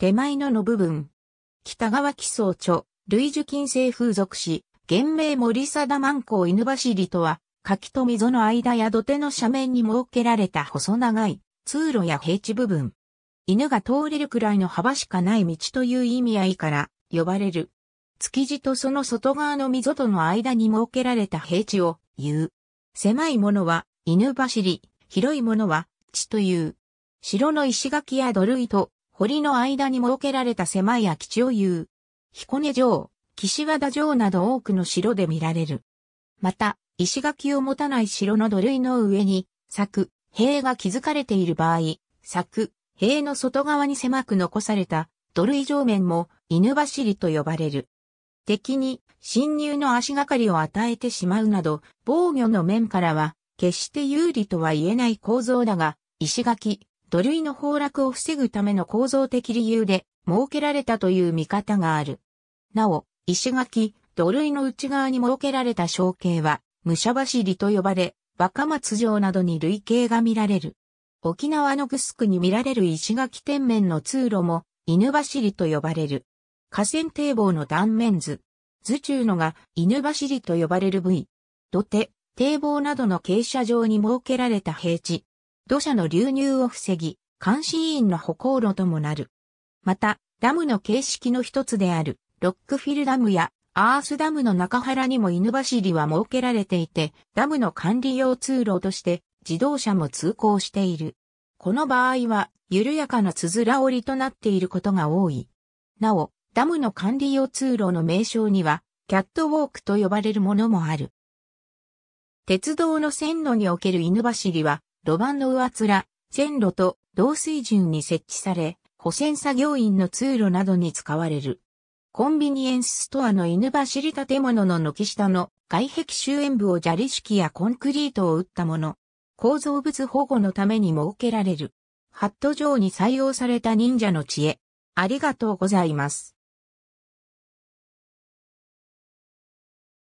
手前のの部分。北川木総著、類樹金星風俗誌、原名森貞万光犬走りとは、柿と溝の間や土手の斜面に設けられた細長い通路や平地部分。犬が通れるくらいの幅しかない道という意味合いから呼ばれる。築地とその外側の溝との間に設けられた平地を言う。狭いものは犬走り、広いものは地という。城の石垣や土塁と堀の間に設けられた狭い空き地を言う。彦根城、岸和田城など多くの城で見られる。また、石垣を持たない城の土塁の上に、柵、塀が築かれている場合、柵、塀の外側に狭く残された土塁上面も犬走りと呼ばれる。敵に侵入の足がかりを与えてしまうなど、防御の面からは決して有利とは言えない構造だが、石垣、土塁の崩落を防ぐための構造的理由で設けられたという見方がある。なお、石垣、土塁の内側に設けられた象形は、武者走りと呼ばれ、若松城などに類型が見られる。沖縄のグスクに見られる石垣天面の通路も、犬走りと呼ばれる。河川堤防の断面図。図中のが犬走りと呼ばれる部位。土手、堤防などの傾斜上に設けられた平地。土砂の流入を防ぎ、監視員の歩行路ともなる。また、ダムの形式の一つである、ロックフィルダムやアースダムの中原にも犬走りは設けられていて、ダムの管理用通路として自動車も通行している。この場合は、緩やかなつづら折りとなっていることが多い。なお、ダムの管理用通路の名称には、キャットウォークと呼ばれるものもある。鉄道の線路における犬走りは、路盤の上面、線路と同水準に設置され、保線作業員の通路などに使われる。コンビニエンスストアの犬走り建物の軒下の外壁周縁部を砂利式やコンクリートを打ったもの。構造物保護のために設けられる。ハット上に採用された忍者の知恵。ありがとうございます。